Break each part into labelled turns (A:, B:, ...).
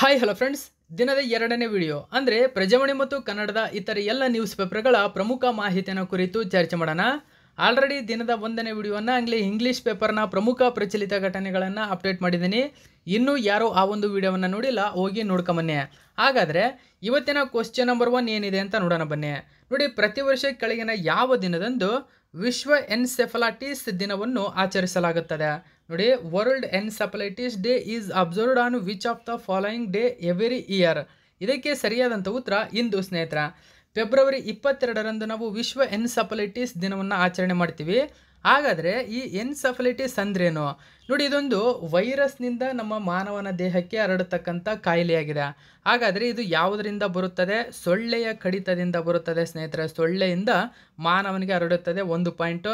A: hi hello friends ದಿನದ ಎರಡನೇ video ಅಂದರೆ ಪ್ರಜಾವಾಣಿ ಮತ್ತು ಕನ್ನಡದ ಇತರ ಎಲ್ಲ ನ್ಯೂಸ್ ಪೇಪರ್ಗಳ ಪ್ರಮುಖ ಮಾಹಿತಿಯನ್ನು ಕುರಿತು ಚರ್ಚೆ ಮಾಡೋಣ ಆಲ್ರೆಡಿ ದಿನದ ಒಂದನೇ ವಿಡಿಯೋನ ಆಗಲಿ ಇಂಗ್ಲೀಷ್ ಪೇಪರ್ನ ಪ್ರಮುಖ ಪ್ರಚಲಿತ ಘಟನೆಗಳನ್ನು ಅಪ್ಡೇಟ್ ಮಾಡಿದ್ದೀನಿ ಇನ್ನೂ ಯಾರೂ ಆ ಒಂದು ವಿಡಿಯೋವನ್ನು ನೋಡಿಲ್ಲ ಹೋಗಿ ನೋಡ್ಕೊಂಬನ್ನಿ ಹಾಗಾದರೆ ಇವತ್ತಿನ ಕ್ವಶನ್ ನಂಬರ್ ಒನ್ ಏನಿದೆ ಅಂತ ನೋಡೋಣ ಬನ್ನಿ ನೋಡಿ ಪ್ರತಿ ವರ್ಷ ಕೆಳಗಿನ ಯಾವ ದಿನದಂದು ವಿಶ್ವ ಎನ್ಸೆಫಲಾಟಿಸ್ ದಿನವನ್ನು ಆಚರಿಸಲಾಗುತ್ತದೆ ನೋಡಿ world encephalitis day is observed on which of the following day every year ಇದಕ್ಕೆ ಸರಿಯಾದಂಥ ಉತ್ತರ ಇಂದು ಸ್ನೇಹಿತರ ಫೆಬ್ರವರಿ ಇಪ್ಪತ್ತೆರಡರಂದು ನಾವು ವಿಶ್ವ ಎನ್ಸೆಫಲೈಟಿಸ್ ದಿನವನ್ನು ಆಚರಣೆ ಮಾಡ್ತೀವಿ ಹಾಗಾದರೆ ಈ ಎನ್ಸೆಫಲೈಟಿಸ್ ಅಂದ್ರೇನು ನೋಡಿ ಇದೊಂದು ವೈರಸ್ನಿಂದ ನಮ್ಮ ಮಾನವನ ದೇಹಕ್ಕೆ ಹರಡತಕ್ಕಂಥ ಕಾಯಿಲೆಯಾಗಿದೆ ಹಾಗಾದರೆ ಇದು ಯಾವುದರಿಂದ ಬರುತ್ತದೆ ಸೊಳ್ಳೆಯ ಕಡಿತದಿಂದ ಬರುತ್ತದೆ ಸ್ನೇಹಿತರೆ ಸೊಳ್ಳೆಯಿಂದ ಮಾನವನಿಗೆ ಹರಡುತ್ತದೆ ಒಂದು ಪಾಯಿಂಟು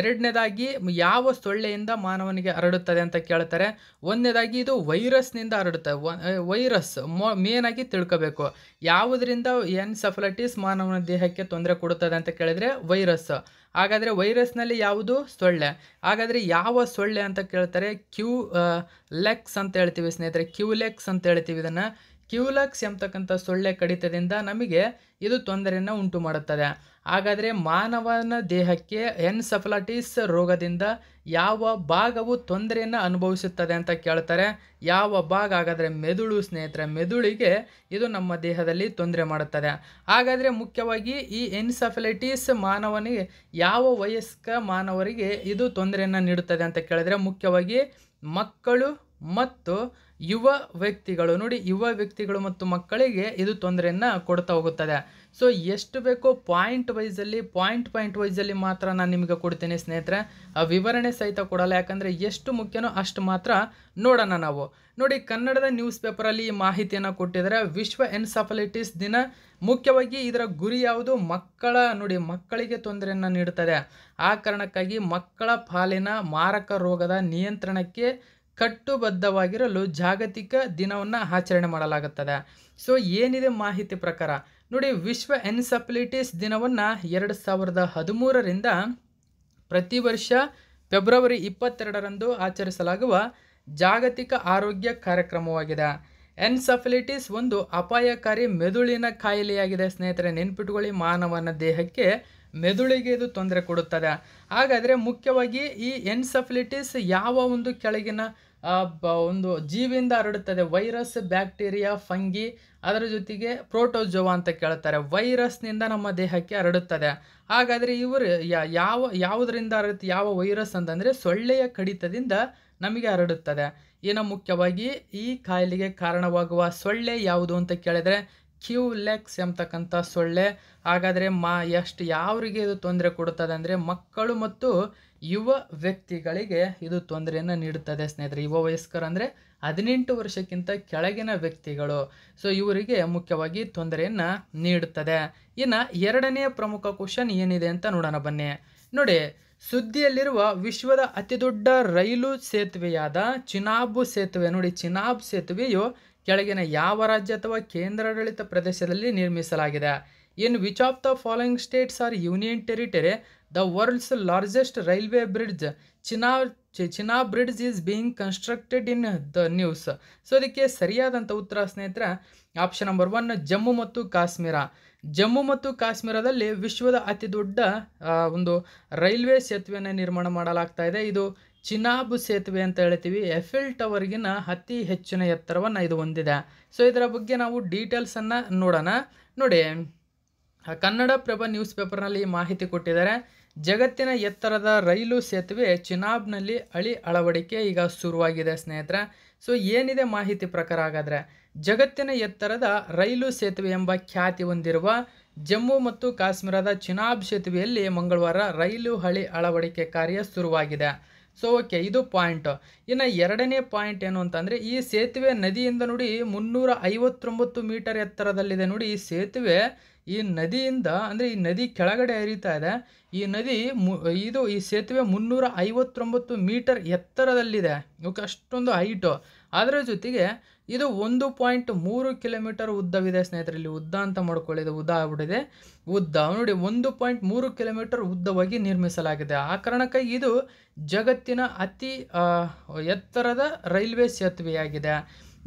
A: ಎರಡನೇದಾಗಿ ಯಾವ ಸೊಳ್ಳೆಯಿಂದ ಮಾನವನಿಗೆ ಹರಡುತ್ತದೆ ಅಂತ ಕೇಳ್ತಾರೆ ಒಂದನೇದಾಗಿ ಇದು ವೈರಸ್ನಿಂದ ಹರಡುತ್ತದೆ ವೈರಸ್ ಮೋ ಮೇನಾಗಿ ತಿಳ್ಕೋಬೇಕು ಯಾವುದರಿಂದ ಎನ್ಸೆಫಲಟಿಸ್ ಮಾನವನ ದೇಹಕ್ಕೆ ತೊಂದರೆ ಕೊಡುತ್ತದೆ ಅಂತ ಕೇಳಿದರೆ ವೈರಸ್ ಹಾಗಾದರೆ ವೈರಸ್ನಲ್ಲಿ ಯಾವುದು ಸೊಳ್ಳೆ ಹಾಗಾದರೆ ಯಾವ ಸೊಳ್ಳೆ ಅಂತ ಕೇಳ್ತಾರೆ ಕ್ಯೂ ಲೆಕ್ಸ್ ಅಂತ ಹೇಳ್ತೀವಿ ಸ್ನೇಹಿತರೆ ಕ್ಯೂ ಲೆಕ್ಸ್ ಅಂತ ಹೇಳ್ತೀವಿ ಇದನ್ನು ಕ್ಯೂಲಕ್ಸ್ ಎಂಬತಕ್ಕಂಥ ಸೊಳ್ಳೆ ಕಡಿತದಿಂದ ನಮಗೆ ಇದು ತೊಂದರೆಯನ್ನು ಉಂಟು ಮಾಡುತ್ತದೆ ಹಾಗಾದರೆ ಮಾನವನ ದೇಹಕ್ಕೆ ಎನ್ಸಫಲಾಟಿಸ್ ರೋಗದಿಂದ ಯಾವ ಭಾಗವು ತೊಂದರೆಯನ್ನು ಅನುಭವಿಸುತ್ತದೆ ಅಂತ ಕೇಳ್ತಾರೆ ಯಾವ ಭಾಗ ಹಾಗಾದರೆ ಮೆದುಳು ಸ್ನೇಹಿತರೆ ಮೆದುಳಿಗೆ ಇದು ನಮ್ಮ ದೇಹದಲ್ಲಿ ತೊಂದರೆ ಮಾಡುತ್ತದೆ ಹಾಗಾದರೆ ಮುಖ್ಯವಾಗಿ ಈ ಎನ್ಸಫಲೈಟಿಸ್ ಮಾನವನಿಗೆ ಯಾವ ವಯಸ್ಕ ಮಾನವರಿಗೆ ಇದು ತೊಂದರೆಯನ್ನು ನೀಡುತ್ತದೆ ಅಂತ ಕೇಳಿದರೆ ಮುಖ್ಯವಾಗಿ ಮಕ್ಕಳು ಮತ್ತು ಯುವ ವ್ಯಕ್ತಿಗಳು ನೋಡಿ ಯುವ ವ್ಯಕ್ತಿಗಳು ಮತ್ತು ಮಕ್ಕಳಿಗೆ ಇದು ತೊಂದರೆಯನ್ನು ಕೊಡ್ತಾ ಹೋಗುತ್ತದೆ ಸೊ ಎಷ್ಟು ಬೇಕೋ ಪಾಯಿಂಟ್ ವೈಸಲ್ಲಿ ಪಾಯಿಂಟ್ ಪಾಯಿಂಟ್ ವೈಸಲ್ಲಿ ಮಾತ್ರ ನಾನು ನಿಮಗೆ ಕೊಡ್ತೀನಿ ಸ್ನೇಹಿತರೆ ಆ ವಿವರಣೆ ಸಹಿತ ಕೊಡಲ್ಲ ಯಾಕಂದರೆ ಎಷ್ಟು ಮುಖ್ಯನೋ ಅಷ್ಟು ಮಾತ್ರ ನೋಡೋಣ ನಾವು ನೋಡಿ ಕನ್ನಡದ ನ್ಯೂಸ್ ಪೇಪರಲ್ಲಿ ಈ ಮಾಹಿತಿಯನ್ನು ಕೊಟ್ಟಿದ್ದಾರೆ ವಿಶ್ವ ಎನ್ಸಫಲಿಟಿಸ್ ದಿನ ಮುಖ್ಯವಾಗಿ ಇದರ ಗುರಿ ಯಾವುದು ಮಕ್ಕಳ ನೋಡಿ ಮಕ್ಕಳಿಗೆ ತೊಂದರೆಯನ್ನು ನೀಡುತ್ತದೆ ಆ ಕಾರಣಕ್ಕಾಗಿ ಮಕ್ಕಳ ಪಾಲಿನ ಮಾರಕ ರೋಗದ ನಿಯಂತ್ರಣಕ್ಕೆ ಕಟ್ಟುಬದ್ಧವಾಗಿರಲು ಜಾಗತಿಕ ದಿನವನ್ನು ಆಚರಣೆ ಮಾಡಲಾಗುತ್ತದೆ ಸೊ ಏನಿದೆ ಮಾಹಿತಿ ಪ್ರಕಾರ ನೋಡಿ ವಿಶ್ವ ಎನ್ಸಫಲಿಟಿಸ್ ದಿನವನ್ನು ಎರಡು ಸಾವಿರದ ಹದಿಮೂರರಿಂದ ಪ್ರತಿ ವರ್ಷ ಫೆಬ್ರವರಿ ಇಪ್ಪತ್ತೆರಡರಂದು ಆಚರಿಸಲಾಗುವ ಜಾಗತಿಕ ಆರೋಗ್ಯ ಕಾರ್ಯಕ್ರಮವಾಗಿದೆ ಎನ್ಸಫಲಿಟಿಸ್ ಒಂದು ಅಪಾಯಕಾರಿ ಮೆದುಳಿನ ಕಾಯಿಲೆಯಾಗಿದೆ ಸ್ನೇಹಿತರೆ ನೆನ್ಪಿಟ್ಕೊಳ್ಳಿ ಮಾನವನ ದೇಹಕ್ಕೆ ಮೆದುಳಿಗೆ ಇದು ತೊಂದರೆ ಕೊಡುತ್ತದೆ ಹಾಗಾದರೆ ಮುಖ್ಯವಾಗಿ ಈ ಎನ್ಸಫಲಿಟಿಸ್ ಯಾವ ಒಂದು ಕೆಳಗಿನ ಒಂದು ಜೀವಿಯಿಂದ ಹರಡುತ್ತದೆ ವೈರಸ್ ಬ್ಯಾಕ್ಟೀರಿಯಾ ಫಂಗಿ ಅದರ ಜೊತೆಗೆ ಪ್ರೋಟೋಜೋವಾ ಅಂತ ಕೇಳ್ತಾರೆ ವೈರಸ್ನಿಂದ ನಮ್ಮ ದೇಹಕ್ಕೆ ಹರಡುತ್ತದೆ ಹಾಗಾದರೆ ಇವರು ಯಾವ ಯಾವುದರಿಂದ ಹರಡುತ್ತೆ ಯಾವ ವೈರಸ್ ಅಂತಂದರೆ ಸೊಳ್ಳೆಯ ಕಡಿತದಿಂದ ನಮಗೆ ಹರಡುತ್ತದೆ ಏನೋ ಮುಖ್ಯವಾಗಿ ಈ ಕಾಯಿಲೆಗೆ ಕಾರಣವಾಗುವ ಸೊಳ್ಳೆ ಯಾವುದು ಅಂತ ಕೇಳಿದರೆ ಕ್ಯೂ ಲೆಕ್ಸ್ ಎಂಬತಕ್ಕಂಥ ಸೊಳ್ಳೆ ಹಾಗಾದರೆ ಮಾ ಎಷ್ಟು ಯಾವರಿಗೆ ಇದು ತೊಂದರೆ ಕೊಡುತ್ತದೆ ಅಂದರೆ ಮಕ್ಕಳು ಮತ್ತು ಯುವ ವ್ಯಕ್ತಿಗಳಿಗೆ ಇದು ತೊಂದರೆಯನ್ನು ನೀಡುತ್ತದೆ ಸ್ನೇಹಿತರೆ ಯುವ ವಯಸ್ಕರು ಅಂದರೆ ಹದಿನೆಂಟು ವರ್ಷಕ್ಕಿಂತ ಕೆಳಗಿನ ವ್ಯಕ್ತಿಗಳು ಸೊ ಇವರಿಗೆ ಮುಖ್ಯವಾಗಿ ತೊಂದರೆಯನ್ನು ನೀಡುತ್ತದೆ ಇನ್ನು ಎರಡನೇ ಪ್ರಮುಖ ಕ್ವಶನ್ ಏನಿದೆ ಅಂತ ನೋಡೋಣ ಬನ್ನಿ ನೋಡಿ ಸುದ್ದಿಯಲ್ಲಿರುವ ವಿಶ್ವದ ಅತಿದೊಡ್ಡ ರೈಲು ಸೇತುವೆಯಾದ ಚಿನಾಬ್ ಸೇತುವೆ ನೋಡಿ ಚಿನಾಬ್ ಸೇತುವೆಯು ಕೆಳಗಿನ ಯಾವ ರಾಜ್ಯ ಅಥವಾ ಕೇಂದ್ರಾಡಳಿತ ಪ್ರದೇಶದಲ್ಲಿ ನಿರ್ಮಿಸಲಾಗಿದೆ in which of the following states or union territory the world's largest railway bridge Chenab Chenab bridge is being constructed in the news so ಇದಕ್ಕೆ ಸರಿಯಾದಂಥ ಉತ್ತರ ಸ್ನೇಹಿತರ ಆಪ್ಷನ್ ನಂಬರ್ ಒನ್ ಜಮ್ಮು ಮತ್ತು ಕಾಶ್ಮೀರ ಜಮ್ಮು ಮತ್ತು ಕಾಶ್ಮೀರದಲ್ಲಿ ವಿಶ್ವದ ಅತಿ ದೊಡ್ಡ ಒಂದು ರೈಲ್ವೆ ಸೇತುವೆಯನ್ನು ನಿರ್ಮಾಣ ಮಾಡಲಾಗ್ತಾ ಇದೆ ಇದು ಚಿನಾಬ್ ಸೇತುವೆ ಅಂತ ಹೇಳ್ತೀವಿ ಎಫಿಲ್ ಟವರ್ಗಿನ ಅತಿ ಹೆಚ್ಚಿನ ಎತ್ತರವನ್ನು ಇದು ಹೊಂದಿದೆ ಸೊ ಇದರ ಬಗ್ಗೆ ನಾವು ಡೀಟೇಲ್ಸನ್ನು ನೋಡೋಣ ನೋಡಿ ಕನ್ನಡ ಪ್ರಭ ನ್ಯೂಸ್ ಪೇಪರ್ನಲ್ಲಿ ಮಾಹಿತಿ ಕೊಟ್ಟಿದ್ದಾರೆ ಜಗತ್ತಿನ ಎತ್ತರದ ರೈಲು ಸೇತುವೆ ಚಿನಾಬ್ನಲ್ಲಿ ಹಳಿ ಅಳವಡಿಕೆ ಈಗ ಶುರುವಾಗಿದೆ ಸ್ನೇಹಿತರೆ ಸೊ ಏನಿದೆ ಮಾಹಿತಿ ಪ್ರಕಾರ ಹಾಗಾದರೆ ಜಗತ್ತಿನ ಎತ್ತರದ ರೈಲು ಸೇತುವೆ ಎಂಬ ಖ್ಯಾತಿ ಹೊಂದಿರುವ ಜಮ್ಮು ಮತ್ತು ಕಾಶ್ಮೀರದ ಚಿನಾಬ್ ಸೇತುವೆಯಲ್ಲಿ ಮಂಗಳವಾರ ರೈಲು ಹಳಿ ಅಳವಡಿಕೆ ಕಾರ್ಯ ಶುರುವಾಗಿದೆ ಸೊ ಓಕೆ ಇದು ಪಾಯಿಂಟ್ ಇನ್ನು ಎರಡನೇ ಪಾಯಿಂಟ್ ಏನು ಅಂತಂದರೆ ಈ ಸೇತುವೆ ನದಿಯಿಂದ ನೋಡಿ ಮುನ್ನೂರ ಐವತ್ತೊಂಬತ್ತು ಮೀಟರ್ ಎತ್ತರದಲ್ಲಿದೆ ನೋಡಿ ಈ ಸೇತುವೆ ಈ ನದಿಯಿಂದ ಅಂದರೆ ಈ ನದಿ ಕೆಳಗಡೆ ಹರಿತಾ ಇದೆ ಈ ನದಿ ಇದು ಈ ಸೇತುವೆ ಮುನ್ನೂರ ಐವತ್ತೊಂಬತ್ತು ಮೀಟರ್ ಎತ್ತರದಲ್ಲಿದೆ ಇವಕ್ಕೆ ಅಷ್ಟೊಂದು ಹೈಟು ಅದರ ಜೊತೆಗೆ ಇದು ಒಂದು ಪಾಯಿಂಟ್ ಮೂರು ಕಿಲೋಮೀಟರ್ ಉದ್ದವಿದೆ ಸ್ನೇಹಿತರೆ ಇಲ್ಲಿ ಉದ್ದ ಅಂತ ಮಾಡ್ಕೊಳ್ಳಿ ಉದ್ದ ಆಗ್ಬಿಟ್ಟಿದೆ ಉದ್ದ ನೋಡಿ ಒಂದು ಪಾಯಿಂಟ್ ಮೂರು ಕಿಲೋಮೀಟರ್ ಉದ್ದವಾಗಿ ನಿರ್ಮಿಸಲಾಗಿದೆ ಆ ಕಾರಣಕ್ಕೆ ಇದು ಜಗತ್ತಿನ ಅತಿ ಎತ್ತರದ ರೈಲ್ವೆ ಸೇತುವೆಯಾಗಿದೆ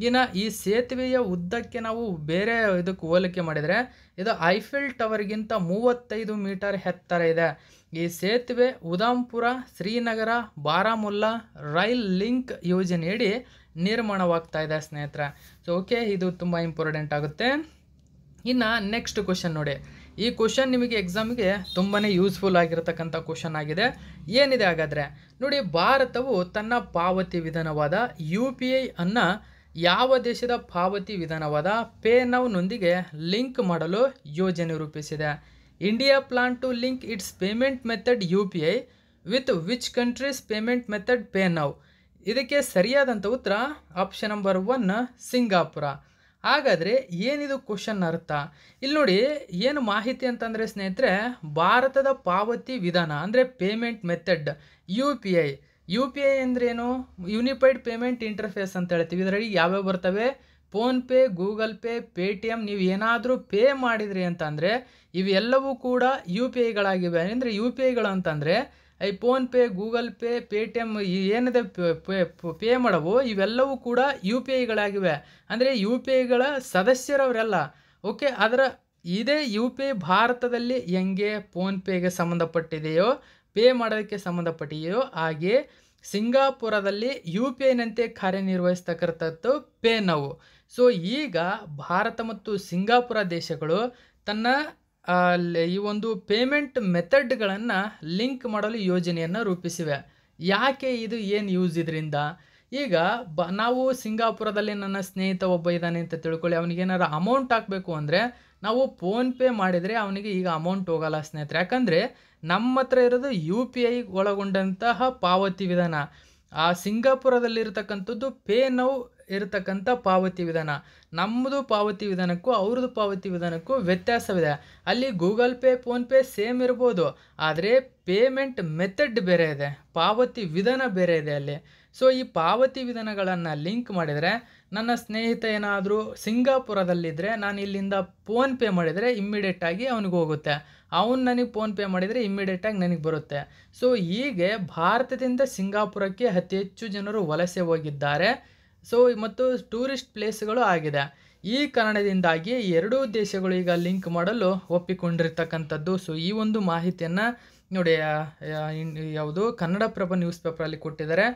A: ಇನ್ನು ಈ ಸೇತುವೆಯ ಉದ್ದಕ್ಕೆ ನಾವು ಬೇರೆ ಇದಕ್ಕೆ ಹೋಲಿಕೆ ಮಾಡಿದರೆ ಇದು ಐಫಿಲ್ ಟವರ್ಗಿಂತ ಮೂವತ್ತೈದು ಮೀಟರ್ ಎತ್ತರ ಇದೆ ಈ ಸೇತುವೆ ಉದಾಂಪುರ ಶ್ರೀನಗರ ಬಾರಾಮುಲ್ಲಾ ರೈಲ್ ಲಿಂಕ್ ಯೋಜನೆಯಡಿ ನಿರ್ಮಾಣವಾಗ್ತಾ ಇದೆ ಸ್ನೇಹಿತರೆ ಸೊ ಓಕೆ ಇದು ತುಂಬ ಇಂಪಾರ್ಟೆಂಟ್ ಆಗುತ್ತೆ ಇನ್ನು ನೆಕ್ಸ್ಟ್ ಕ್ವಶನ್ ನೋಡಿ ಈ ಕ್ವಶನ್ ನಿಮಗೆ ಎಕ್ಸಾಮ್ಗೆ ತುಂಬಾ ಯೂಸ್ಫುಲ್ ಆಗಿರತಕ್ಕಂಥ ಕ್ವಶನ್ ಆಗಿದೆ ಏನಿದೆ ಹಾಗಾದರೆ ನೋಡಿ ಭಾರತವು ತನ್ನ ಪಾವತಿ ವಿಧಾನವಾದ ಯು ಪಿ ಐ ಅನ್ನು ಯಾವ ದೇಶದ ಪಾವತಿ ವಿಧಾನವಾದ ಪೇ ನೌನೊಂದಿಗೆ ಲಿಂಕ್ ಮಾಡಲು ಯೋಜನೆ ರೂಪಿಸಿದೆ India plan to link its payment method U P I with which countries payment method pay now ಇದಕ್ಕೆ ಸರಿಯಾದಂಥ ಉತ್ತರ ಆಪ್ಷನ್ ನಂಬರ್ ಒನ್ ಸಿಂಗಾಪುರ ಹಾಗಾದರೆ ಏನಿದು ಕ್ವಶನ್ ಅರ್ಥ ಇಲ್ಲಿ ನೋಡಿ ಏನು ಮಾಹಿತಿ ಅಂತಂದರೆ ಸ್ನೇಹಿತರೆ ಭಾರತದ ಪಾವತಿ ವಿಧಾನ ಅಂದರೆ payment method U P I U P I ಅಂದ್ರೇನು ಯೂನಿಫೈಡ್ ಪೇಮೆಂಟ್ ಇಂಟರ್ಫೇಸ್ ಅಂತ ಹೇಳ್ತೀವಿ ಇದರಲ್ಲಿ ಯಾವ್ಯಾವ ಬರ್ತವೆ PhonePe Google Pay Paytm ನೀವು ಏನಾದರೂ ಪೇ ಮಾಡಿದ್ರಿ ಅಂತಂದರೆ ಇವೆಲ್ಲವೂ ಕೂಡ ಯು ಪಿ ಐಗಳಾಗಿವೆ ಅಂದರೆ ಯು ಪಿ ಐಗಳು ಅಂತಂದರೆ ಈ ಪೋನ್ಪೇ ಗೂಗಲ್ ಪೇ ಪೇಟಿಎಮ್ ಏನಿದೆ ಪೇ ಮಾಡವು ಇವೆಲ್ಲವೂ ಕೂಡ ಯು ಪಿ ಐಗಳಾಗಿವೆ ಅಂದರೆ ಯು ಪಿ ಐಗಳ ಸದಸ್ಯರವರೆಲ್ಲ ಓಕೆ ಅದರ ಇದೇ ಯು ಪಿ ಐ ಭಾರತದಲ್ಲಿ ಹೆಂಗೆ ಫೋನ್ಪೇಗೆ ಸಂಬಂಧಪಟ್ಟಿದೆಯೋ ಪೇ ಮಾಡೋದಕ್ಕೆ ಸಂಬಂಧಪಟ್ಟಿದೆಯೋ ಹಾಗೆ ಸಿಂಗಾಪುರದಲ್ಲಿ ಯು ಪಿ ಐನಂತೆ ಕಾರ್ಯನಿರ್ವಹಿಸ್ತಕ್ಕಂಥದ್ದು ಪೇ ನಾವು ಸೊ ಈಗ ಭಾರತ ಮತ್ತು ಸಿಂಗಾಪುರ ದೇಶಗಳು ತನ್ನ ಈ ಒಂದು ಪೇಮೆಂಟ್ ಮೆಥಡ್ಗಳನ್ನು ಲಿಂಕ್ ಮಾಡಲು ಯೋಜನೆಯನ್ನು ರೂಪಿಸಿವೆ ಯಾಕೆ ಇದು ಏನು ಯೂಸ್ ಇದರಿಂದ ಈಗ ಬ ನಾವು ಸಿಂಗಾಪುರದಲ್ಲಿ ನನ್ನ ಸ್ನೇಹಿತ ಒಬ್ಬ ಇದ್ದಾನೆ ಅಂತ ತಿಳ್ಕೊಳ್ಳಿ ಅವನಿಗೆ ಏನಾರು ಅಮೌಂಟ್ ಹಾಕಬೇಕು ಅಂದರೆ ನಾವು ಫೋನ್ಪೇ ಮಾಡಿದರೆ ಅವನಿಗೆ ಈಗ ಅಮೌಂಟ್ ಹೋಗಲ್ಲ ಸ್ನೇಹಿತರೆ ಯಾಕಂದರೆ ನಮ್ಮ ಹತ್ರ ಇರೋದು ಯು ಪಿ ಐ ಒಳಗೊಂಡಂತಹ ಪಾವತಿ ವಿಧಾನ ಆ ಸಿಂಗಾಪುರದಲ್ಲಿರತಕ್ಕಂಥದ್ದು ಪೇ ನೌ ಇರತಕ್ಕಂಥ ಪಾವತಿ ವಿಧಾನ ನಮ್ಮದು ಪಾವತಿ ವಿಧಾನಕ್ಕೂ ಅವ್ರದ್ದು ಪಾವತಿ ವಿಧಾನಕ್ಕೂ ವ್ಯತ್ಯಾಸವಿದೆ ಅಲ್ಲಿ ಗೂಗಲ್ ಪೇ ಫೋನ್ಪೇ ಸೇಮ್ ಇರ್ಬೋದು ಆದರೆ ಪೇಮೆಂಟ್ ಮೆಥಡ್ ಬೇರೆ ಇದೆ ಪಾವತಿ ವಿಧಾನ ಬೇರೆ ಇದೆ ಅಲ್ಲಿ ಸೊ ಈ ಪಾವತಿ ವಿಧಾನಗಳನ್ನು ಲಿಂಕ್ ಮಾಡಿದರೆ ನನ್ನ ಸ್ನೇಹಿತ ಏನಾದರೂ ಸಿಂಗಾಪುರದಲ್ಲಿದ್ದರೆ ನಾನು ಇಲ್ಲಿಂದ ಫೋನ್ಪೇ ಮಾಡಿದರೆ ಇಮ್ಮಿಡಿಯೇಟಾಗಿ ಅವನಿಗೆ ಹೋಗುತ್ತೆ ಅವನು ನನಗೆ ಫೋನ್ಪೇ ಮಾಡಿದರೆ ಇಮ್ಮಿಡಿಯೇಟಾಗಿ ನನಗೆ ಬರುತ್ತೆ ಸೊ ಹೀಗೆ ಭಾರತದಿಂದ ಸಿಂಗಾಪುರಕ್ಕೆ ಅತಿ ಹೆಚ್ಚು ಜನರು ವಲಸೆ ಹೋಗಿದ್ದಾರೆ ಸೊ ಮತ್ತು ಟೂರಿಸ್ಟ್ ಪ್ಲೇಸ್ಗಳು ಆಗಿದೆ ಈ ಕಾರಣದಿಂದಾಗಿ ಎರಡೂ ದೇಶಗಳು ಈಗ ಲಿಂಕ್ ಮಾಡಲು ಒಪ್ಪಿಕೊಂಡಿರ್ತಕ್ಕಂಥದ್ದು ಸೊ ಈ ಒಂದು ಮಾಹಿತಿಯನ್ನು ನೋಡಿ ಯಾವುದು ಕನ್ನಡಪ್ರಭ ನ್ಯೂಸ್ ಪೇಪರಲ್ಲಿ ಕೊಟ್ಟಿದ್ದಾರೆ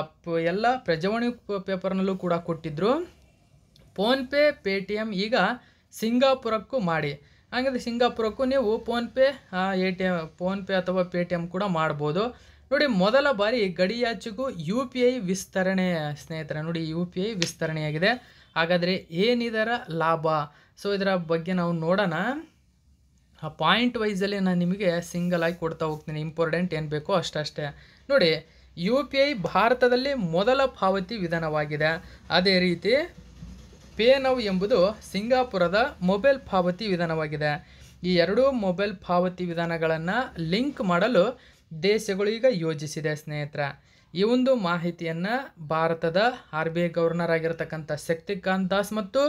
A: ಅಪ್ ಎಲ್ಲ ಪ್ರಜಾವಾಣಿ ಪೇಪರ್ನಲ್ಲೂ ಕೂಡ ಕೊಟ್ಟಿದ್ದರು ಫೋನ್ಪೇ ಪೇ ಟಿ ಎಮ್ ಈಗ ಸಿಂಗಾಪುರಕ್ಕೂ ಮಾಡಿ ಹಾಗಾದರೆ ಸಿಂಗಾಪುರಕ್ಕೂ ನೀವು PhonePe A T M PhonePe ಅಥವಾ ಪೇ ಟಿ ಎಮ್ ಕೂಡ ಮಾಡ್ಬೋದು ನೋಡಿ ಮೊದಲ ಬಾರಿ ಗಡಿಯಾಚೆಗೂ ಯು ಪಿ ಐ ವಿಸ್ತರಣೆ ಸ್ನೇಹಿತರ ನೋಡಿ ಯು ಪಿ ಐ ವಿಸ್ತರಣೆಯಾಗಿದೆ ಹಾಗಾದರೆ ಏನಿದರ ಲಾಭ ಸೊ ಇದರ ಬಗ್ಗೆ ನಾವು ನೋಡೋಣ ಆ ಪಾಯಿಂಟ್ ವೈಸಲ್ಲಿ ನಾನು ನಿಮಗೆ ಸಿಂಗಲ್ ಆಗಿ ಕೊಡ್ತಾ ಹೋಗ್ತೀನಿ ಇಂಪಾರ್ಟೆಂಟ್ ಏನು ಬೇಕೋ ಅಷ್ಟೇ ನೋಡಿ ಯು ಪಿ ಐ ಭಾರತದಲ್ಲಿ ಮೊದಲ ಪಾವತಿ ವಿಧಾನವಾಗಿದೆ ಅದೇ ರೀತಿ ಪೇ ನೌ ಎಂಬುದು ಸಿಂಗಾಪುರದ ಮೊಬೈಲ್ ಪಾವತಿ ವಿಧಾನವಾಗಿದೆ ಈ ಎರಡೂ ಮೊಬೈಲ್ ಪಾವತಿ ವಿಧಾನಗಳನ್ನು ಲಿಂಕ್ ಮಾಡಲು ದೇಶಗಳು ಈಗ ಯೋಜಿಸಿದೆ ಸ್ನೇಹಿತರ ಈ ಒಂದು ಮಾಹಿತಿಯನ್ನು ಭಾರತದ ಆರ್ ಬಿ ಐ ಗವರ್ನರ್ ಆಗಿರತಕ್ಕಂಥ ಶಕ್ತಿಕಾಂತ್ ದಾಸ್ ಮತ್ತು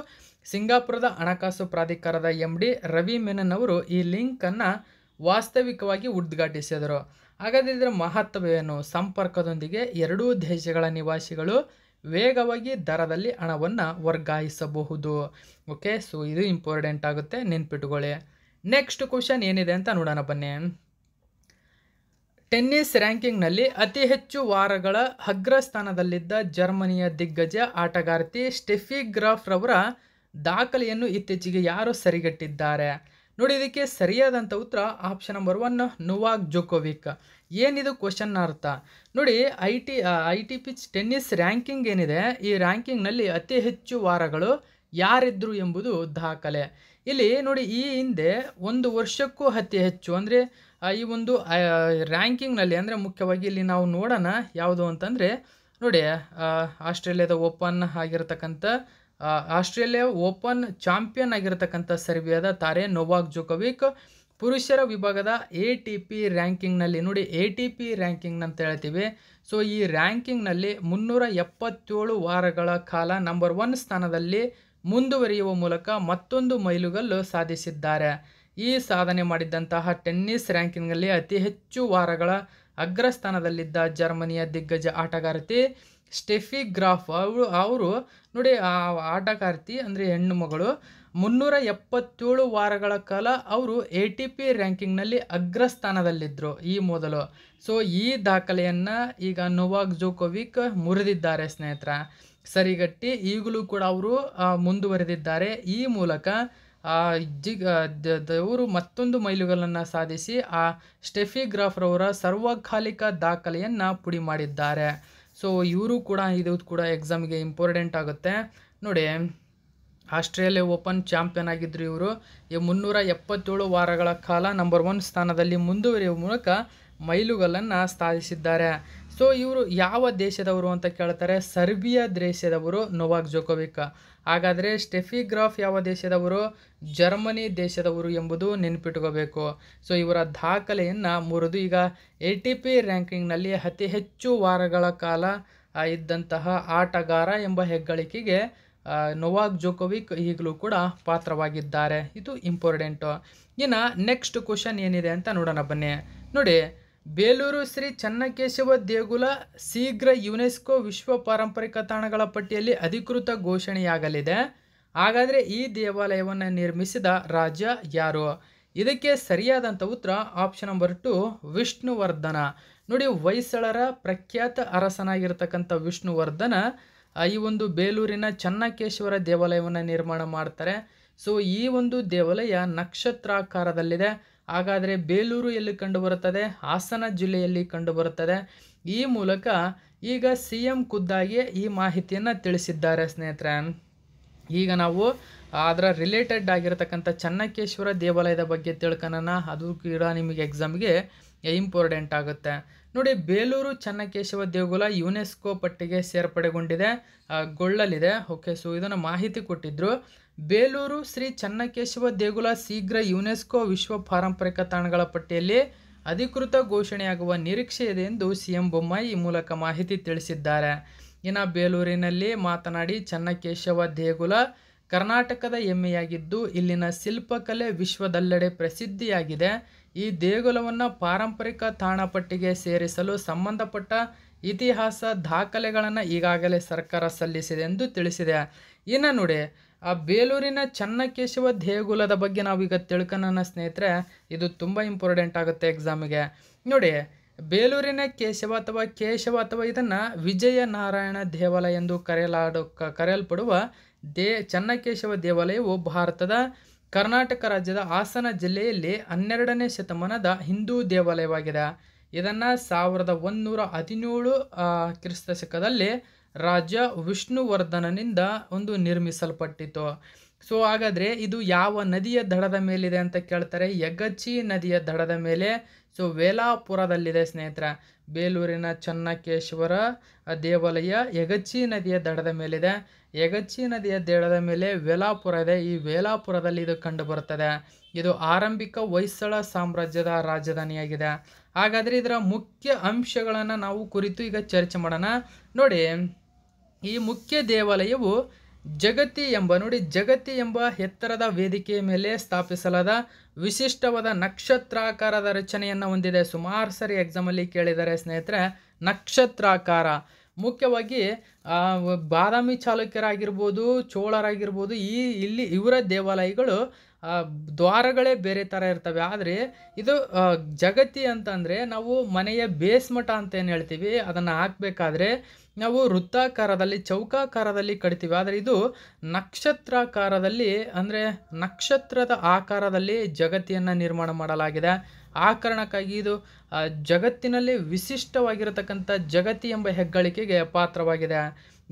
A: ಸಿಂಗಾಪುರದ ಹಣಕಾಸು ಪ್ರಾಧಿಕಾರದ ಎಂ ಡಿ ರವಿ ಮೆನನ್ ಅವರು ಈ ಲಿಂಕನ್ನು ವಾಸ್ತವಿಕವಾಗಿ ಉದ್ಘಾಟಿಸಿದರು ಹಾಗಾದ್ರೆ ಇದರ ಮಹತ್ವವೇನು ಸಂಪರ್ಕದೊಂದಿಗೆ ಎರಡೂ ದೇಶಗಳ ನಿವಾಸಿಗಳು ವೇಗವಾಗಿ ದರದಲ್ಲಿ ಹಣವನ್ನು ವರ್ಗಾಯಿಸಬಹುದು ಓಕೆ ಸೊ ಇದು ಇಂಪಾರ್ಟೆಂಟ್ ಆಗುತ್ತೆ ನೆನ್ಪಿಟ್ಕೊಳ್ಳಿ ನೆಕ್ಸ್ಟ್ ಕ್ವಶನ್ ಏನಿದೆ ಅಂತ ನೋಡೋಣ ಬನ್ನಿ ಟೆನ್ನಿಸ್ ರ್ಯಾಂಕಿಂಗ್ನಲ್ಲಿ ಅತಿ ಹೆಚ್ಚು ವಾರಗಳ ಅಗ್ರಸ್ಥಾನದಲ್ಲಿದ್ದ ಜರ್ಮನಿಯ ದಿಗ್ಗಜ ಆಟಗಾರ್ತಿ ಸ್ಟೆಫಿ ಗ್ರಾಫ್ ರವರ ದಾಖಲೆಯನ್ನು ಇತ್ತೀಚೆಗೆ ಯಾರು ಸರಿಗಟ್ಟಿದ್ದಾರೆ ನೋಡಿ ಇದಕ್ಕೆ ಸರಿಯಾದಂಥ ಉತ್ತರ option number one Novak Djokovic ಏನಿದು ಕ್ವಶನ್ ಅರ್ಥ ನೋಡಿ ಐ ಟಿ ಐ ಟಿ ಪಿಚ್ ಟೆನ್ನಿಸ್ ರ್ಯಾಂಕಿಂಗ್ ಏನಿದೆ ಈ ರ್ಯಾಂಕಿಂಗ್ನಲ್ಲಿ ಅತಿ ಹೆಚ್ಚು ವಾರಗಳು ಯಾರಿದ್ದರು ಎಂಬುದು ದಾಖಲೆ ಇಲ್ಲಿ ನೋಡಿ ಈ ಹಿಂದೆ ಒಂದು ವರ್ಷಕ್ಕೂ ಅತಿ ಹೆಚ್ಚು ಅಂದರೆ ಈ ಒಂದು ರ್ಯಾಂಕಿಂಗ್ನಲ್ಲಿ ಅಂದರೆ ಮುಖ್ಯವಾಗಿ ಇಲ್ಲಿ ನಾವು ನೋಡೋಣ ಯಾವುದು ಅಂತಂದರೆ ನೋಡಿ ಆಸ್ಟ್ರೇಲಿಯಾದ ಓಪನ್ ಆಗಿರತಕ್ಕಂಥ ಆಸ್ಟ್ರೇಲಿಯಾ ಓಪನ್ ಚಾಂಪಿಯನ್ ಆಗಿರತಕ್ಕಂಥ ಸರ್ಬಿಯಾದ ತಾರೆ ನೊವಾಕ್ ಜೋಕೋವಿಕ್ ಪುರುಷರ ವಿಭಾಗದ ಎ ಟಿ ಪಿ ರ್ಯಾಂಕಿಂಗ್ನಲ್ಲಿ ನೋಡಿ ಎ ಟಿ ಪಿ ರ್ಯಾಂಕಿಂಗ್ ಅಂತ ಹೇಳ್ತೀವಿ ಸೊ ಈ ರ್ಯಾಂಕಿಂಗ್ನಲ್ಲಿ ಮುನ್ನೂರ ಎಪ್ಪತ್ತೇಳು ವಾರಗಳ ಕಾಲ ನಂಬರ್ ಒನ್ ಸ್ಥಾನದಲ್ಲಿ ಮುಂದುವರಿಯುವ ಮೂಲಕ ಮತ್ತೊಂದು ಮೈಲುಗಲ್ಲು ಸಾಧಿಸಿದ್ದಾರೆ ಈ ಸಾಧನೆ ಮಾಡಿದ್ದಂತಹ ಟೆನ್ನಿಸ್ ರ್ಯಾಂಕಿಂಗ್ನಲ್ಲಿ ಅತಿ ಹೆಚ್ಚು ವಾರಗಳ ಅಗ್ರಸ್ಥಾನದಲ್ಲಿದ್ದ ಜರ್ಮನಿಯ ದಿಗ್ಗಜ ಆಟಗಾರತಿ ಸ್ಟೆಫಿ ಗ್ರಾಫ್ ಅವರು ಅವರು ನೋಡಿ ಆ ಆಟಗಾರ್ತಿ ಅಂದರೆ ಹೆಣ್ಣು ಮಗಳು ಮುನ್ನೂರ ಎಪ್ಪತ್ತೇಳು ವಾರಗಳ ಕಾಲ ಅವರು ಎ ಟಿ ಪಿ ರ್ಯಾಂಕಿಂಗ್ನಲ್ಲಿ ಅಗ್ರಸ್ಥಾನದಲ್ಲಿದ್ದರು ಈ ಮೊದಲು ಸೊ ಈ ದಾಖಲೆಯನ್ನು ಈಗ ನೊವಾಕ್ ಜೋಕೋವಿಕ್ ಮುರಿದಿದ್ದಾರೆ ಸ್ನೇಹಿತರ ಸರಿಗಟ್ಟಿ ಈಗಲೂ ಕೂಡ ಅವರು ಮುಂದುವರೆದಿದ್ದಾರೆ ಈ ಮೂಲಕ ಆ ಜಿಗ್ ಅವರು ಮತ್ತೊಂದು ಮೈಲುಗಲ್ಲನ್ನು ಸಾಧಿಸಿ ಆ ಸ್ಟೆಫಿಗ್ರಾಫ್ರವರ ಸರ್ವಕಾಲಿಕ ದಾಖಲೆಯನ್ನು ಪುಡಿ ಮಾಡಿದ್ದಾರೆ ಸೊ ಇವರು ಕೂಡ ಇದು ಕೂಡ ಎಕ್ಸಾಮ್ಗೆ ಇಂಪಾರ್ಟೆಂಟ್ ಆಗುತ್ತೆ ನೋಡಿ ಆಸ್ಟ್ರೇಲಿಯಾ ಓಪನ್ ಚಾಂಪಿಯನ್ ಆಗಿದ್ದರು ಇವರು ಈ ಮುನ್ನೂರ ಎಪ್ಪತ್ತೇಳು ವಾರಗಳ ಕಾಲ ನಂಬರ್ ಒನ್ ಸ್ಥಾನದಲ್ಲಿ ಮುಂದುವರಿಯುವ ಮೂಲಕ ಮೈಲುಗಲ್ಲನ್ನು ಸಾಧಿಸಿದ್ದಾರೆ ಸೊ ಇವರು ಯಾವ ದೇಶದವರು ಅಂತ ಕೇಳ್ತಾರೆ ಸರ್ಬಿಯಾ ದೇಶದವರು ನೊವಾಕ್ ಜೋಕೋವಿಕ್ ಹಾಗಾದರೆ ಸ್ಟೆಫಿಗ್ರಾಫ್ ಯಾವ ದೇಶದವರು ಜರ್ಮನಿ ದೇಶದವರು ಎಂಬುದು ನೆನಪಿಟ್ಕೋಬೇಕು ಸೊ ಇವರ ದಾಖಲೆಯನ್ನು ಮುರಿದು ಈಗ ಎ ಟಿ ಪಿ ರ್ಯಾಂಕಿಂಗ್ನಲ್ಲಿ ಅತಿ ಹೆಚ್ಚು ವಾರಗಳ ಕಾಲ ಇದ್ದಂತಹ ಆಟಗಾರ ಎಂಬ ಹೆಗ್ಗಳಿಕೆಗೆ ನೊವಾಕ್ ಜೋಕೋವಿಕ್ ಈಗಲೂ ಕೂಡ ಪಾತ್ರವಾಗಿದ್ದಾರೆ ಇದು ಇಂಪಾರ್ಟೆಂಟು ಇನ್ನು ನೆಕ್ಸ್ಟ್ ಕ್ವಶನ್ ಏನಿದೆ ಅಂತ ನೋಡೋಣ ಬನ್ನಿ ನೋಡಿ ಬೇಲೂರು ಶ್ರೀ ಚನ್ನಕೇಶವ ದೇಗುಲ ಶೀಘ್ರ ಯುನೆಸ್ಕೋ ವಿಶ್ವ ಪಾರಂಪರಿಕ ತಾಣಗಳ ಪಟ್ಟಿಯಲ್ಲಿ ಅಧಿಕೃತ ಘೋಷಣೆಯಾಗಲಿದೆ ಹಾಗಾದರೆ ಈ ದೇವಾಲಯವನ್ನು ನಿರ್ಮಿಸಿದ ರಾಜ ಯಾರು ಇದಕ್ಕೆ ಸರಿಯಾದಂಥ ಉತ್ತರ ಆಪ್ಷನ್ ನಂಬರ್ ಟು ವಿಷ್ಣುವರ್ಧನ ನೋಡಿ ಹೊಯ್ಸಳರ ಪ್ರಖ್ಯಾತ ಅರಸನಾಗಿರ್ತಕ್ಕಂಥ ವಿಷ್ಣುವರ್ಧನ ಈ ಒಂದು ಬೇಲೂರಿನ ಚನ್ನಕೇಶ್ವರ ದೇವಾಲಯವನ್ನು ನಿರ್ಮಾಣ ಮಾಡ್ತಾರೆ ಸೊ ಈ ಒಂದು ದೇವಾಲಯ ನಕ್ಷತ್ರಾಕಾರದಲ್ಲಿದೆ ಹಾಗಾದರೆ ಬೇಲೂರು ಎಲ್ಲಿ ಕಂಡುಬರುತ್ತದೆ ಹಾಸನ ಜಿಲ್ಲೆಯಲ್ಲಿ ಕಂಡುಬರುತ್ತದೆ ಈ ಮೂಲಕ ಈಗ ಸಿ ಎಂ ಖುದ್ದಾಗಿ ಈ ಮಾಹಿತಿಯನ್ನು ತಿಳಿಸಿದ್ದಾರೆ ಸ್ನೇಹಿತರೆ ಈಗ ನಾವು ಅದರ ರಿಲೇಟೆಡ್ ಆಗಿರತಕ್ಕಂಥ ಚನ್ನಕೇಶ್ವರ ದೇವಾಲಯದ ಬಗ್ಗೆ ತಿಳ್ಕೊಳೋಣ ಅದು ಕೂಡ ನಿಮಗೆ ಎಕ್ಸಾಮ್ಗೆ ಇಂಪಾರ್ಟೆಂಟ್ ಆಗುತ್ತೆ ನೋಡಿ ಬೇಲೂರು ಚನ್ನಕೇಶವ ದೇಗುಲ ಯುನೆಸ್ಕೋ ಪಟ್ಟಿಗೆ ಸೇರ್ಪಡೆಗೊಂಡಿದೆ ಗೊಳ್ಳಲಿದೆ ಓಕೆ ಸೊ ಇದನ್ನು ಮಾಹಿತಿ ಕೊಟ್ಟಿದ್ದರು ಬೇಲೂರು ಶ್ರೀ ಚನ್ನಕೇಶವ ದೇಗುಲ ಶೀಘ್ರ ಯುನೆಸ್ಕೋ ವಿಶ್ವ ಪಾರಂಪರಿಕ ತಾಣಗಳ ಪಟ್ಟಿಯಲ್ಲಿ ಅಧಿಕೃತ ಘೋಷಣೆಯಾಗುವ ನಿರೀಕ್ಷೆ ಇದೆ ಎಂದು ಸಿಎಂ ಬೊಮ್ಮಾಯಿ ಈ ಮೂಲಕ ಮಾಹಿತಿ ತಿಳಿಸಿದ್ದಾರೆ ಇನ್ನು ಬೇಲೂರಿನಲ್ಲಿ ಮಾತನಾಡಿ ಚನ್ನಕೇಶವ ದೇಗುಲ ಕರ್ನಾಟಕದ ಹೆಮ್ಮೆಯಾಗಿದ್ದು ಇಲ್ಲಿನ ಶಿಲ್ಪಕಲೆ ವಿಶ್ವದಲ್ಲೆಡೆ ಪ್ರಸಿದ್ಧಿಯಾಗಿದೆ ಈ ದೇಗುಲವನ್ನು ಪಾರಂಪರಿಕ ತಾಣ ಪಟ್ಟಿಗೆ ಸೇರಿಸಲು ಸಂಬಂಧಪಟ್ಟ ಇತಿಹಾಸ ದಾಖಲೆಗಳನ್ನು ಈಗಾಗಲೇ ಸರ್ಕಾರ ಸಲ್ಲಿಸಿದೆ ಎಂದು ತಿಳಿಸಿದೆ ಇನ್ನು ನೋಡಿ ಆ ಬೇಲೂರಿನ ಚನ್ನಕೇಶವ ದೇಗುಲದ ಬಗ್ಗೆ ನಾವೀಗ ತಿಳ್ಕೊಳ್ಳೋಣ ಸ್ನೇಹಿತರೆ ಇದು ತುಂಬ ಇಂಪಾರ್ಟೆಂಟ್ ಆಗುತ್ತೆ ಎಕ್ಸಾಮಿಗೆ ನೋಡಿ ಬೇಲೂರಿನ ಕೇಶವ ಅಥವಾ ಕೇಶವ ಅಥವಾ ಇದನ್ನು ವಿಜಯನಾರಾಯಣ ದೇವಾಲಯ ಎಂದು ಕ ಕರೆಯಲ್ಪಡುವ ದೇ ಚನ್ನಕೇಶವ ದೇವಾಲಯವು ಭಾರತದ ಕರ್ನಾಟಕ ರಾಜ್ಯದ ಹಾಸನ ಜಿಲ್ಲೆಯಲ್ಲಿ ಹನ್ನೆರಡನೇ ಶತಮಾನದ ಹಿಂದೂ ದೇವಾಲಯವಾಗಿದೆ ಇದನ್ನು ಸಾವಿರದ ಒಂದುನೂರ ಹದಿನೇಳು ಕ್ರಿಸ್ತಶಕದಲ್ಲಿ ರಾಜ ವಿಷ್ಣುವರ್ಧನನಿಂದ ಒಂದು ನಿರ್ಮಿಸಲ್ಪಟ್ಟಿತು ಸೊ ಹಾಗಾದರೆ ಇದು ಯಾವ ನದಿಯ ದಡದ ಮೇಲಿದೆ ಅಂತ ಕೇಳ್ತಾರೆ ಯಗಚ್ಚಿ ನದಿಯ ದಡದ ಮೇಲೆ ಸೊ ವೇಲಾಪುರದಲ್ಲಿದೆ ಸ್ನೇಹಿತರ ಬೇಲೂರಿನ ಚನ್ನಕೇಶ್ವರ ದೇವಾಲಯ ಯಗಚ್ಚಿ ನದಿಯ ದಡದ ಮೇಲಿದೆ ಯಗಚ್ಚಿ ನದಿಯ ದಡದ ಮೇಲೆ ವೇಲಾಪುರ ಇದೆ ಈ ವೇಲಾಪುರದಲ್ಲಿ ಇದು ಕಂಡುಬರುತ್ತದೆ ಇದು ಆರಂಭಿಕ ಹೊಯ್ಸಳ ಸಾಮ್ರಾಜ್ಯದ ರಾಜಧಾನಿಯಾಗಿದೆ ಹಾಗಾದರೆ ಇದರ ಮುಖ್ಯ ಅಂಶಗಳನ್ನು ನಾವು ಕುರಿತು ಈಗ ಚರ್ಚೆ ಮಾಡೋಣ ನೋಡಿ ಈ ಮುಖ್ಯ ದೇವಾಲಯವು ಜಗತಿ ಎಂಬ ನೋಡಿ ಜಗತಿ ಎಂಬ ಎತ್ತರದ ವೇದಿಕೆಯ ಮೇಲೆ ಸ್ಥಾಪಿಸಲಾದ ವಿಶಿಷ್ಟವಾದ ನಕ್ಷತ್ರಾಕಾರದ ರಚನೆಯನ್ನು ಹೊಂದಿದೆ ಸುಮಾರು ಸರಿ ಎಕ್ಸಾಮಲ್ಲಿ ಕೇಳಿದ್ದಾರೆ ಸ್ನೇಹಿತರೆ ನಕ್ಷತ್ರಾಕಾರ ಮುಖ್ಯವಾಗಿ ಬಾದಾಮಿ ಚಾಲುಕ್ಯರಾಗಿರ್ಬೋದು ಚೋಳರಾಗಿರ್ಬೋದು ಈ ಇಲ್ಲಿ ಇವರ ದೇವಾಲಯಗಳು ದ್ವಾರಗಳೇ ಬೇರೆ ಥರ ಇರ್ತವೆ ಆದರೆ ಇದು ಜಗತಿ ಅಂತಂದರೆ ನಾವು ಮನೆಯ ಬೇಸ್ಮಠ ಅಂತ ಏನು ಹೇಳ್ತೀವಿ ಅದನ್ನು ಹಾಕಬೇಕಾದ್ರೆ ನಾವು ವೃತ್ತಾಕಾರದಲ್ಲಿ ಚೌಕಾಕಾರದಲ್ಲಿ ಕಡಿತೀವಿ ಆದರೆ ಇದು ನಕ್ಷತ್ರಾಕಾರದಲ್ಲಿ ಅಂದರೆ ನಕ್ಷತ್ರದ ಆಕಾರದಲ್ಲಿ ಜಗತ್ತಿಯನ್ನು ನಿರ್ಮಾಣ ಮಾಡಲಾಗಿದೆ ಆ ಕಾರಣಕ್ಕಾಗಿ ಇದು ಜಗತ್ತಿನಲ್ಲಿ ವಿಶಿಷ್ಟವಾಗಿರತಕ್ಕಂಥ ಜಗತಿ ಎಂಬ ಹೆಗ್ಗಳಿಕೆಗೆ ಪಾತ್ರವಾಗಿದೆ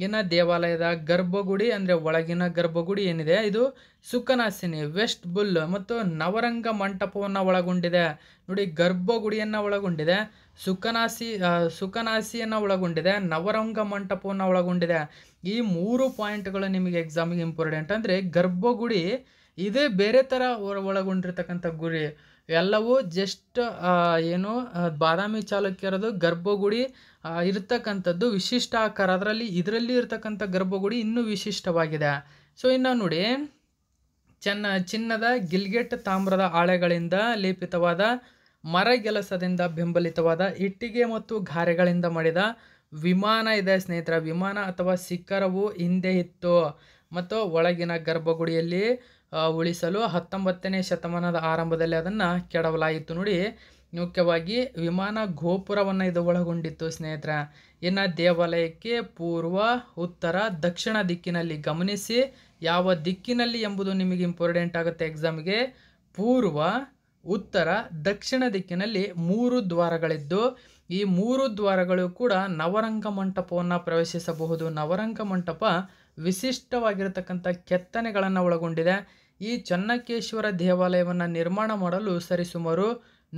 A: ಇನ್ನು ದೇವಾಲಯದ ಗರ್ಭಗುಡಿ ಅಂದರೆ ಒಳಗಿನ ಗರ್ಭಗುಡಿ ಏನಿದೆ ಇದು ಸುಖನಾಸಿನಿ ವೆಸ್ಟ್ ಬುಲ್ ಮತ್ತು ನವರಂಗ ಮಂಟಪವನ್ನು ಒಳಗೊಂಡಿದೆ ನೋಡಿ ಗರ್ಭಗುಡಿಯನ್ನು ಒಳಗೊಂಡಿದೆ ಸುಖನಾಸಿ ಸುಖನಾಸಿಯನ್ನು ಒಳಗೊಂಡಿದೆ ನವರಂಗ ಮಂಟಪವನ್ನು ಒಳಗೊಂಡಿದೆ ಈ ಮೂರು ಪಾಯಿಂಟ್ಗಳು ನಿಮಗೆ ಎಕ್ಸಾಮಿಗೆ ಇಂಪಾರ್ಟೆಂಟ್ ಅಂದರೆ ಗರ್ಭಗುಡಿ ಇದೇ ಬೇರೆ ಥರ ಒಳಗೊಂಡಿರ್ತಕ್ಕಂಥ ಗುರಿ ಎಲ್ಲವೂ ಜಸ್ಟ್ ಏನು ಬಾದಾಮಿ ಚಾಲುಕ್ಯರದು ಗರ್ಭಗುಡಿ ಇರತಕ್ಕಂಥದ್ದು ವಿಶಿಷ್ಟ ಆಕಾರ ಅದರಲ್ಲಿ ಇದರಲ್ಲಿ ಇರತಕ್ಕಂಥ ಗರ್ಭಗುಡಿ ಇನ್ನೂ ವಿಶಿಷ್ಟವಾಗಿದೆ ಸೊ ಇನ್ನು ನೋಡಿ ಚೆನ್ನ ಚಿನ್ನದ ಗಿಲ್ಗೆಟ್ ತಾಮ್ರದ ಆಳೆಗಳಿಂದ ಲೇಪಿತವಾದ ಮರಗೆಲಸದಿಂದ ಬೆಂಬಲಿತವಾದ ಇಟ್ಟಿಗೆ ಮತ್ತು ಗಾರೆಗಳಿಂದ ಮಾಡಿದ ವಿಮಾನ ಇದೆ ಸ್ನೇಹಿತರ ವಿಮಾನ ಅಥವಾ ಶಿಖರವು ಹಿಂದೆ ಇತ್ತು ಮತ್ತು ಒಳಗಿನ ಗರ್ಭಗುಡಿಯಲ್ಲಿ ಉಳಿಸಲು ಹತ್ತೊಂಬತ್ತನೇ ಶತಮಾನದ ಆರಂಭದಲ್ಲಿ ಅದನ್ನು ಕೆಡವಲಾಯಿತು ನೋಡಿ ಮುಖ್ಯವಾಗಿ ವಿಮಾನ ಗೋಪುರವನ್ನು ಇದು ಒಳಗೊಂಡಿತ್ತು ಸ್ನೇಹಿತರ ಇನ್ನು ದೇವಾಲಯಕ್ಕೆ ಪೂರ್ವ ಉತ್ತರ ದಕ್ಷಿಣ ದಿಕ್ಕಿನಲ್ಲಿ ಗಮನಿಸಿ ಯಾವ ದಿಕ್ಕಿನಲ್ಲಿ ಎಂಬುದು ನಿಮಗೆ ಇಂಪಾರ್ಟೆಂಟ್ ಆಗುತ್ತೆ ಎಕ್ಸಾಮ್ಗೆ ಪೂರ್ವ ಉತ್ತರ ದಕ್ಷಿಣ ದಿಕ್ಕಿನಲ್ಲಿ ಮೂರು ದ್ವಾರಗಳಿದ್ದು ಈ ಮೂರು ದ್ವಾರಗಳು ಕೂಡ ನವರಂಗ ಮಂಟಪವನ್ನು ಪ್ರವೇಶಿಸಬಹುದು ನವರಂಗ ಮಂಟಪ ವಿಶಿಷ್ಟವಾಗಿರತಕ್ಕಂಥ ಕೆತ್ತನೆಗಳನ್ನು ಒಳಗೊಂಡಿದೆ ಈ ಚನ್ನಕೇಶ್ವರ ದೇವಾಲಯವನ್ನು ನಿರ್ಮಾಣ ಮಾಡಲು ಸರಿಸುಮಾರು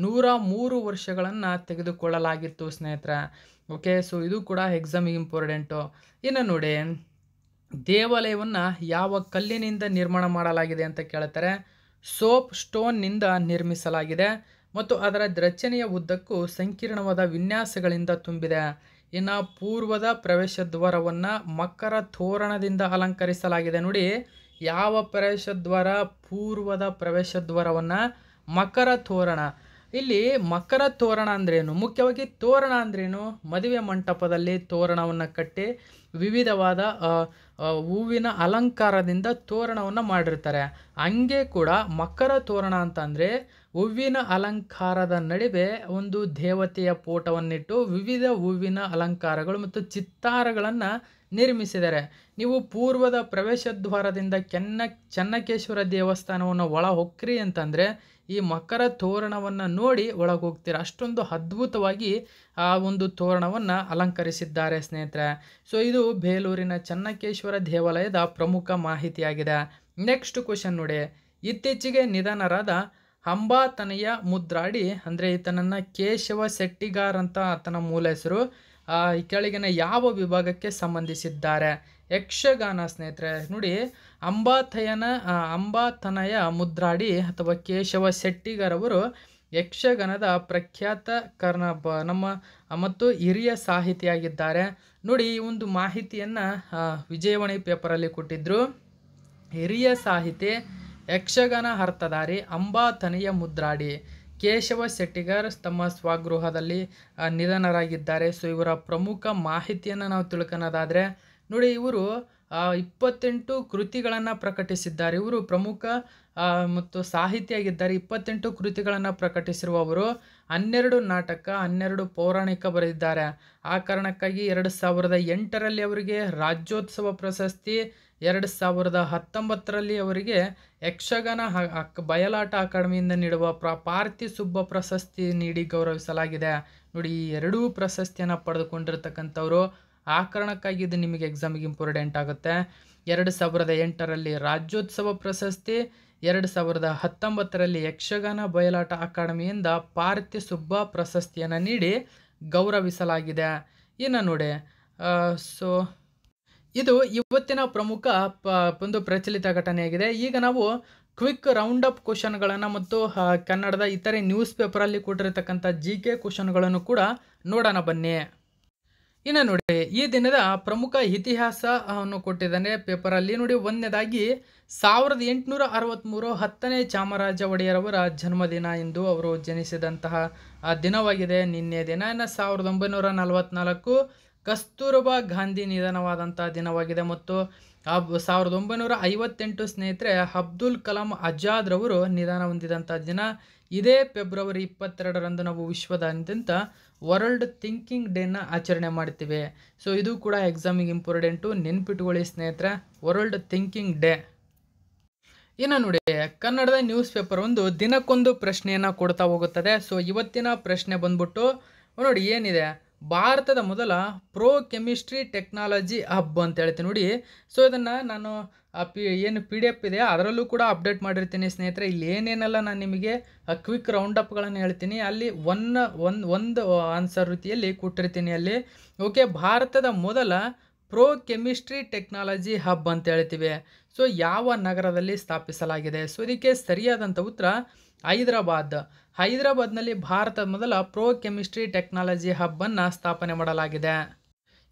A: ನೂರ ಮೂರು ವರ್ಷಗಳನ್ನು ತೆಗೆದುಕೊಳ್ಳಲಾಗಿತ್ತು ಸ್ನೇಹಿತರ ಓಕೆ ಸೊ ಇದು ಕೂಡ ಎಕ್ಸಾಮ್ ಇಂಪಾರ್ಟೆಂಟು ಇನ್ನು ನೋಡಿ ದೇವಾಲಯವನ್ನು ಯಾವ ಕಲ್ಲಿನಿಂದ ನಿರ್ಮಾಣ ಮಾಡಲಾಗಿದೆ ಅಂತ ಕೇಳ್ತಾರೆ ಸೋಪ್ ಸ್ಟೋನ್ನಿಂದ ನಿರ್ಮಿಸಲಾಗಿದೆ ಮತ್ತು ಅದರ ರಚನೆಯ ಉದ್ದಕ್ಕೂ ಸಂಕೀರ್ಣವಾದ ವಿನ್ಯಾಸಗಳಿಂದ ತುಂಬಿದೆ ಇನ್ನು ಪೂರ್ವದ ಪ್ರವೇಶ ದ್ವಾರವನ್ನು ಮಕರ ತೋರಣದಿಂದ ಅಲಂಕರಿಸಲಾಗಿದೆ ನೋಡಿ ಯಾವ ಪ್ರವೇಶದ್ವಾರ ಪೂರ್ವದ ಪ್ರವೇಶದ್ವಾರವನ್ನು ಮಕರ ತೋರಣ ಇಲ್ಲಿ ಮಕರ ತೋರಣ ಅಂದ್ರೇನು ಮುಖ್ಯವಾಗಿ ತೋರಣ ಅಂದ್ರೇನು ಮದುವೆ ಮಂಟಪದಲ್ಲಿ ತೋರಣವನ್ನು ಕಟ್ಟಿ ವಿವಿಧವಾದ ಹೂವಿನ ಅಲಂಕಾರದಿಂದ ತೋರಣವನ್ನು ಮಾಡಿರ್ತಾರೆ ಹಂಗೆ ಕೂಡ ಮಕರ ತೋರಣ ಅಂತಂದರೆ ಹೂವಿನ ಅಲಂಕಾರದ ನಡುವೆ ಒಂದು ದೇವತೆಯ ಫೋಟೋವನ್ನಿಟ್ಟು ವಿವಿಧ ಹೂವಿನ ಅಲಂಕಾರಗಳು ಮತ್ತು ಚಿತ್ತಾರಗಳನ್ನು ನಿರ್ಮಿಸಿದ್ದಾರೆ ನೀವು ಪೂರ್ವದ ಪ್ರವೇಶ ದ್ವಾರದಿಂದ ಕೆನ್ನ ಚನ್ನಕೇಶ್ವರ ದೇವಸ್ಥಾನವನ್ನು ಒಳ ಹೊಕ್ಕ್ರಿ ಅಂತಂದರೆ ಈ ಮಕರ ತೋರಣವನ್ನು ನೋಡಿ ಒಳಗೆ ಅಷ್ಟೊಂದು ಅದ್ಭುತವಾಗಿ ಆ ಒಂದು ತೋರಣವನ್ನು ಅಲಂಕರಿಸಿದ್ದಾರೆ ಸ್ನೇಹಿತರೆ ಸೊ ಇದು ಬೇಲೂರಿನ ಚನ್ನಕೇಶ್ವರ ದೇವಾಲಯದ ಪ್ರಮುಖ ಮಾಹಿತಿಯಾಗಿದೆ ನೆಕ್ಸ್ಟ್ ಕ್ವಶನ್ ನೋಡಿ ಇತ್ತೀಚೆಗೆ ನಿಧನರಾದ ಅಂಬಾತನಯ್ಯ ಮುದ್ರಾಡಿ ಅಂದರೆ ಈತನನ್ನು ಕೇಶವ ಶೆಟ್ಟಿಗಾರ್ ಅಂತ ಆತನ ಮೂಲ ಹೆಸರು ಈ ಕೆಳಗಿನ ಯಾವ ವಿಭಾಗಕ್ಕೆ ಸಂಬಂಧಿಸಿದ್ದಾರೆ ಯಕ್ಷಗಾನ ಸ್ನೇಹಿತರೆ ನೋಡಿ ಅಂಬಾತಯನ ಅಂಬಾತನಯ ಮುದ್ರಾಡಿ ಅಥವಾ ಕೇಶವ ಶೆಟ್ಟಿಗಾರ್ ಅವರು ಯಕ್ಷಗಾನದ ಪ್ರಖ್ಯಾತ ಕರ್ನ ಬ ನಮ್ಮ ಮತ್ತು ಹಿರಿಯ ಸಾಹಿತಿಯಾಗಿದ್ದಾರೆ ನೋಡಿ ಈ ಒಂದು ಮಾಹಿತಿಯನ್ನು ವಿಜಯವಾಣಿ ಪೇಪರಲ್ಲಿ ಕೊಟ್ಟಿದ್ದರು ಹಿರಿಯ ಸಾಹಿತಿ ಯಕ್ಷಗಾನ ಅರ್ಥಧಾರಿ ತನಿಯ ಮುದ್ರಾಡಿ ಕೇಶವ ಶೆಟ್ಟಿಗರ್ ತಮ್ಮ ಸ್ವಗೃಹದಲ್ಲಿ ನಿಧನರಾಗಿದ್ದಾರೆ ಸೊ ಇವರ ಪ್ರಮುಖ ಮಾಹಿತಿಯನ್ನು ನಾವು ತಿಳ್ಕೊಳ್ಳೋದಾದರೆ ನೋಡಿ ಇವರು ಇಪ್ಪತ್ತೆಂಟು ಕೃತಿಗಳನ್ನು ಪ್ರಕಟಿಸಿದ್ದಾರೆ ಇವರು ಪ್ರಮುಖ ಮತ್ತು ಸಾಹಿತಿಯಾಗಿದ್ದಾರೆ ಇಪ್ಪತ್ತೆಂಟು ಕೃತಿಗಳನ್ನು ಪ್ರಕಟಿಸಿರುವವರು ಹನ್ನೆರಡು ನಾಟಕ ಹನ್ನೆರಡು ಪೌರಾಣಿಕ ಬರೆದಿದ್ದಾರೆ ಆ ಕಾರಣಕ್ಕಾಗಿ ಎರಡು ಸಾವಿರದ ಎಂಟರಲ್ಲಿ ಅವರಿಗೆ ರಾಜ್ಯೋತ್ಸವ ಪ್ರಶಸ್ತಿ ಎರಡು ಸಾವಿರದ ಹತ್ತೊಂಬತ್ತರಲ್ಲಿ ಅವರಿಗೆ ಯಕ್ಷಗಾನ ಬಯಲಾಟ ಅಕಾಡೆಮಿಯಿಂದ ನೀಡುವ ಪ್ರ ಪಾರ್ಥಿ ಸುಬ್ಬ ಪ್ರಶಸ್ತಿ ನೀಡಿ ಗೌರವಿಸಲಾಗಿದೆ ನೋಡಿ ಈ ಎರಡೂ ಪ್ರಶಸ್ತಿಯನ್ನು ಪಡೆದುಕೊಂಡಿರ್ತಕ್ಕಂಥವ್ರು ಕಾರಣಕ್ಕಾಗಿ ಇದು ನಿಮಗೆ ಎಕ್ಸಾಮಿಗೆ ಇಂಪಾರ್ಟೆಂಟ್ ಆಗುತ್ತೆ ಎರಡು ಸಾವಿರದ ಎಂಟರಲ್ಲಿ ರಾಜ್ಯೋತ್ಸವ ಪ್ರಶಸ್ತಿ ಎರಡು ಸಾವಿರದ ಹತ್ತೊಂಬತ್ತರಲ್ಲಿ ಯಕ್ಷಗಾನ ಬಯಲಾಟ ಅಕಾಡೆಮಿಯಿಂದ ಪಾರ್ಥಿ ಸುಬ್ಬ ಪ್ರಶಸ್ತಿಯನ್ನು ನೀಡಿ ಗೌರವಿಸಲಾಗಿದೆ ಇನ್ನು ನೋಡಿ ಸೊ ಇದು ಇವತ್ತಿನ ಪ್ರಮುಖ ಒಂದು ಪ್ರಚಲಿತ ಘಟನೆಯಾಗಿದೆ ಈಗ ನಾವು ಕ್ವಿಕ್ ರೌಂಡ್ ಅಪ್ ಕ್ವಶನ್ಗಳನ್ನು ಮತ್ತು ಕನ್ನಡದ ಇತರೆ ನ್ಯೂಸ್ ಪೇಪರಲ್ಲಿ ಕೊಟ್ಟಿರತಕ್ಕಂಥ ಜಿ ಕೆ ಕ್ವಶನ್ಗಳನ್ನು ಕೂಡ ನೋಡೋಣ ಬನ್ನಿ ಇನ್ನು ನೋಡಿ ಈ ದಿನದ ಪ್ರಮುಖ ಇತಿಹಾಸವನ್ನು ಕೊಟ್ಟಿದ್ದಾನೆ ಪೇಪರಲ್ಲಿ ನೋಡಿ ಒಂದನೇದಾಗಿ ಸಾವಿರದ ಎಂಟುನೂರ ಅರವತ್ತ್ಮೂರು ಹತ್ತನೇ ಚಾಮರಾಜ ಒಡೆಯರವರ ಜನ್ಮದಿನ ಎಂದು ಅವರು ಜನಿಸಿದಂತಹ ದಿನವಾಗಿದೆ ನಿನ್ನೆ ದಿನ ಇನ್ನು ಸಾವಿರದ ಒಂಬೈನೂರ ನಲವತ್ನಾಲ್ಕು ಕಸ್ತೂರಬಾ ಗಾಂಧಿ ನಿಧನವಾದಂಥ ದಿನವಾಗಿದೆ ಮತ್ತು ಅಬ್ ಸಾವಿರದ ಒಂಬೈನೂರ ಐವತ್ತೆಂಟು ಸ್ನೇಹಿತರೆ ಅಬ್ದುಲ್ ಕಲಾಂ ಅಜಾದ್ ರವರು ನಿಧನ ಹೊಂದಿದಂಥ ದಿನ ಇದೇ ಫೆಬ್ರವರಿ ಇಪ್ಪತ್ತೆರಡರಂದು ನಾವು ವಿಶ್ವದಾದ್ಯಂತ ವರ್ಲ್ಡ್ ಥಿಂಕಿಂಗ್ ಡೇನ ಆಚರಣೆ ಮಾಡ್ತೀವಿ ಸೊ ಇದು ಕೂಡ ಎಕ್ಸಾಮಿಗೆ ಇಂಪಾರ್ಟೆಂಟು ನೆನ್ಪಿಟ್ಕೊಳ್ಳಿ ಸ್ನೇಹಿತರೆ ವರ್ಲ್ಡ್ ಥಿಂಕಿಂಗ್ ಡೇ ಇನ್ನು ನೋಡಿ ಕನ್ನಡದ ನ್ಯೂಸ್ ಪೇಪರ್ ಒಂದು ದಿನಕ್ಕೊಂದು ಪ್ರಶ್ನೆಯನ್ನು ಕೊಡ್ತಾ ಹೋಗುತ್ತದೆ ಸೊ ಇವತ್ತಿನ ಪ್ರಶ್ನೆ ಬಂದ್ಬಿಟ್ಟು ನೋಡಿ ಏನಿದೆ ಭಾರತದ ಮೊದಲ ಪ್ರೋ ಕೆಮಿಸ್ಟ್ರಿ ಟೆಕ್ನಾಲಜಿ ಹಬ್ ಅಂತ ಹೇಳ್ತೀನಿ ನೋಡಿ ಸೊ ಇದನ್ನು ನಾನು ಪಿ ಏನು ಪಿ ಡಿ ಎಫ್ ಇದೆ ಅದರಲ್ಲೂ ಕೂಡ ಅಪ್ಡೇಟ್ ಮಾಡಿರ್ತೀನಿ ಸ್ನೇಹಿತರೆ ಇಲ್ಲಿ ಏನೇನೆಲ್ಲ ನಾನು ನಿಮಗೆ ಕ್ವಿಕ್ ರೌಂಡ್ ಅಪ್ಗಳನ್ನು ಹೇಳ್ತೀನಿ ಅಲ್ಲಿ ಒನ್ ಒಂದು ಒಂದು ಆನ್ಸರ್ ರೀತಿಯಲ್ಲಿ ಕೊಟ್ಟಿರ್ತೀನಿ ಅಲ್ಲಿ ಓಕೆ ಭಾರತದ ಮೊದಲ ಪ್ರೋ ಕೆಮಿಸ್ಟ್ರಿ ಟೆಕ್ನಾಲಜಿ ಹಬ್ ಅಂತ ಹೇಳ್ತೀವಿ ಸೊ ಯಾವ ನಗರದಲ್ಲಿ ಸ್ಥಾಪಿಸಲಾಗಿದೆ ಸೊ ಇದಕ್ಕೆ ಸರಿಯಾದಂಥ ಉತ್ತರ ಹೈದರಾಬಾದ್ ಹೈದರಾಬಾದ್ನಲ್ಲಿ ಭಾರತದ ಮೊದಲ ಪ್ರೋ ಕೆಮಿಸ್ಟ್ರಿ ಟೆಕ್ನಾಲಜಿ ಹಬ್ಬನ್ನು ಸ್ಥಾಪನೆ ಮಾಡಲಾಗಿದೆ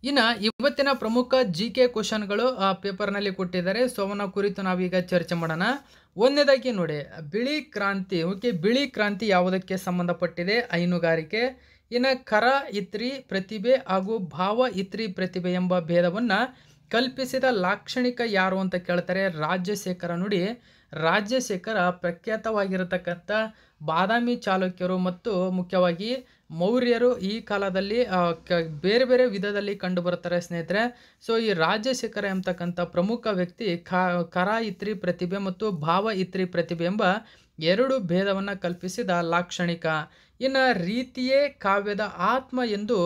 A: ಇನ್ನು ಇವತ್ತಿನ ಪ್ರಮುಖ ಜಿ ಕೆ ಕ್ವಶನ್ಗಳು ಆ ಪೇಪರ್ನಲ್ಲಿ ಕೊಟ್ಟಿದ್ದಾರೆ ಸೊ ಅವನ ಕುರಿತು ನಾವೀಗ ಚರ್ಚೆ ಮಾಡೋಣ ಒಂದೇದಾಗಿ ನೋಡಿ ಬಿಳಿ ಕ್ರಾಂತಿ ಓಕೆ ಬಿಳಿ ಕ್ರಾಂತಿ ಯಾವುದಕ್ಕೆ ಸಂಬಂಧಪಟ್ಟಿದೆ ಹೈನುಗಾರಿಕೆ ಇನ್ನು ಕರ ಇತ್ರಿ ಪ್ರತಿಭೆ ಹಾಗೂ ಭಾವ ಇತ್ರಿ ಪ್ರತಿಭೆ ಎಂಬ ಭೇದವನ್ನು ಕಲ್ಪಿಸಿದ ಲಾಕ್ಷಣಿಕ ಯಾರು ಅಂತ ಕೇಳ್ತಾರೆ ರಾಜಶೇಖರ ನುಡಿ ರಾಜ್ಯಶೇಖರ ಪ್ರಖ್ಯಾತವಾಗಿರತಕ್ಕಂಥ ಬಾದಾಮಿ ಚಾಲುಕ್ಯರು ಮತ್ತು ಮುಖ್ಯವಾಗಿ ಮೌರ್ಯರು ಈ ಕಾಲದಲ್ಲಿ ಬೇರೆ ಬೇರೆ ವಿಧದಲ್ಲಿ ಕಂಡುಬರ್ತಾರೆ ಸ್ನೇಹಿತರೆ ಸೊ ಈ ರಾಜಶೇಖರ ಎಂಬತಕ್ಕಂಥ ಪ್ರಮುಖ ವ್ಯಕ್ತಿ ಕರ ಇತ್ರಿ ಪ್ರತಿಭೆ ಮತ್ತು ಭಾವ ಇತ್ರಿ ಪ್ರತಿಭೆ ಎಂಬ ಎರಡು ಭೇದವನ್ನು ಕಲ್ಪಿಸಿದ ಲಾಕ್ಷಣಿಕ ಇನ್ನು ರೀತಿಯೇ ಕಾವ್ಯದ ಆತ್ಮ ಎಂದು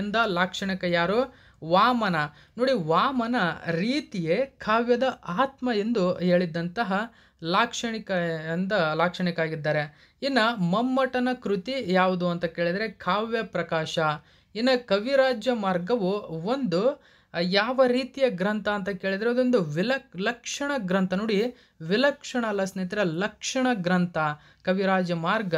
A: ಎಂದ ಲಾಕ್ಷಣಿಕ ಯಾರು ವಾಮನ ನೋಡಿ ವಾಮನ ರೀತಿಯೇ ಕಾವ್ಯದ ಆತ್ಮ ಎಂದು ಹೇಳಿದ್ದಂತಹ ಲಾಕ್ಷಣಿಕ ಎಂದ ಲಾಕ್ಷಣಿಕ ಆಗಿದ್ದಾರೆ ಇನ್ನು ಮಮ್ಮಟನ ಕೃತಿ ಯಾವುದು ಅಂತ ಕೇಳಿದರೆ ಕಾವ್ಯ ಪ್ರಕಾಶ ಇನ್ನು ಕವಿರಾಜ್ಯ ಮಾರ್ಗವು ಒಂದು ಯಾವ ರೀತಿಯ ಗ್ರಂಥ ಅಂತ ಕೇಳಿದರೆ ಅದೊಂದು ವಿಲಕ್ ಲಕ್ಷಣ ಗ್ರಂಥ ನೋಡಿ ವಿಲಕ್ಷಣ ಅಲ್ಲ ಸ್ನೇಹಿತರೆ ಲಕ್ಷಣ ಗ್ರಂಥ ಕವಿರಾಜ ಮಾರ್ಗ